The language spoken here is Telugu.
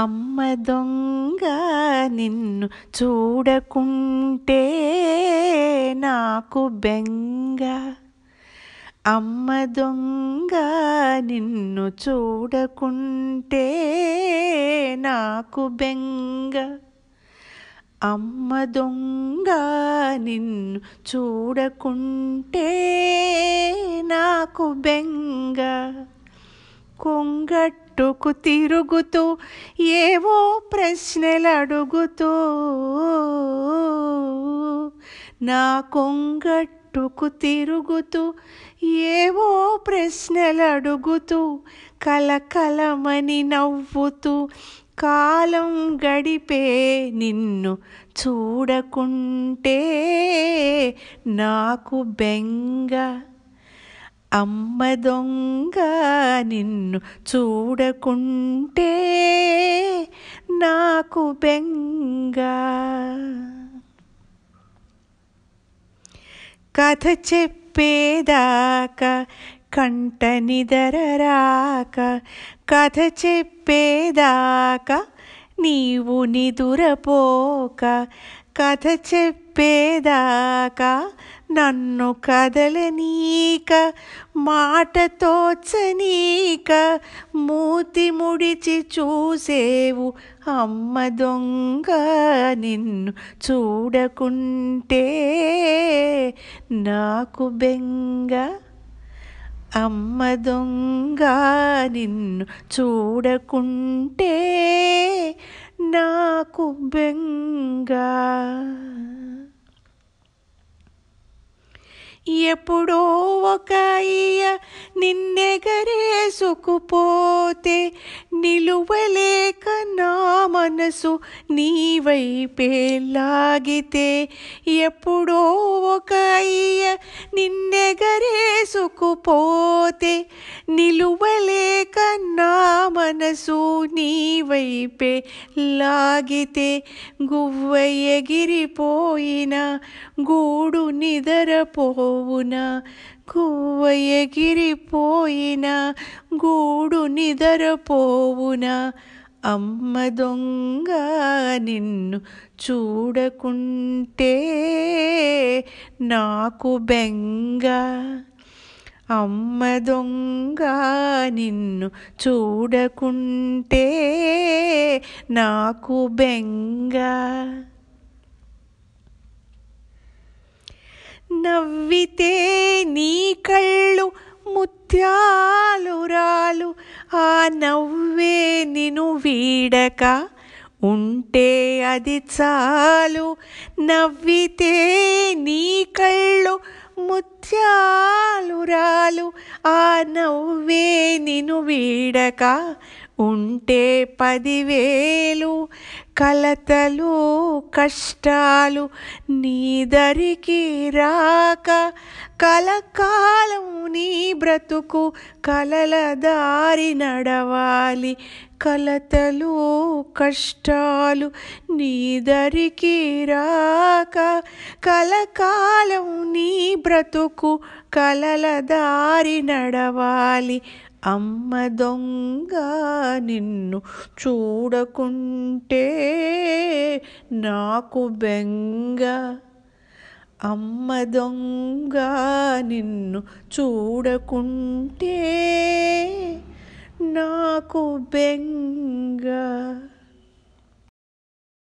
అమ్మ దొంగ నిన్ను చూడకుంటే నాకు బెంగ అమ్మ దొంగ నిన్ను చూడకుంటే నాకు బెంగ అమ్మ దొంగ నిన్ను చూడకుంటే నాకు బెంగ కొంగట్ అటుకు తిరుగుతూ ఏవో ప్రశ్నలు అడుగుతూ నా కొంగట్టుకు తిరుగుతూ ఏవో ప్రశ్నలు అడుగుతూ కలకలమని నవ్వుతూ కాలం గడిపే నిన్ను చూడకుంటే నాకు బెంగ అమ్మ దొంగ నిన్ను చూడకుంటే నాకు బెంగ కథ చెప్పేదాకా కంట నిదరరాక కథ చెప్పేదాకా నీవు నిదురపోక కథ చెప్పేదాకా నన్ను కదలనీక మాట తోచనీక మూతి ముడిచి చూసేవు అమ్మ దొంగ నిన్ను చూడకుంటే నాకు బెంగ అమ్మ దొంగ నిన్ను చూడకుంటే నాకు బెంగ ఎప్పుడో ఒక అయ్య నిన్నెగరేసుకుపోతే నిలువలేక నా మనసు నీవైపే లాగితే ఎప్పుడో ఒక అయ్య నిన్నెగరేసుకుపోతే నిలువలే కన్నా మనసు నీ వైపే లాగితే గువ్వయ్యగిరిపోయిన గూడు నిదరపోవున గువ్వయ్యగిరిపోయిన గూడు నిదరపోవున అమ్మ దొంగ నిన్ను చూడకుంటే నాకు బెంగ అమ్మ దొంగ నిన్ను చూడకుంటే నాకు బెంగ నవ్వితే నీ కళ్ళు ముత్యాలురాలు ఆ నవ్వే నిను వీడక ఉంటే అది చాలు నవ్వితే నీ కళ్ళు ముత్యాలురాలు ఆ నవ్వే నిను వీడక ఉంటే పదివేలు కలతలు కష్టాలు నీదరికి రాక కలకాలం నీ బ్రతుకు కలల దారి నడవాలి కలతలు కష్టాలు నీదరికి రాక కలకాలం నీ బ్రతుకు కలల దారి నడవాలి అమ్మ దొంగ నిన్ను చూడకుంటే నాకు బెంగ అమ్మ దొంగ నిన్ను చూడకుంటే నాకు బెంగ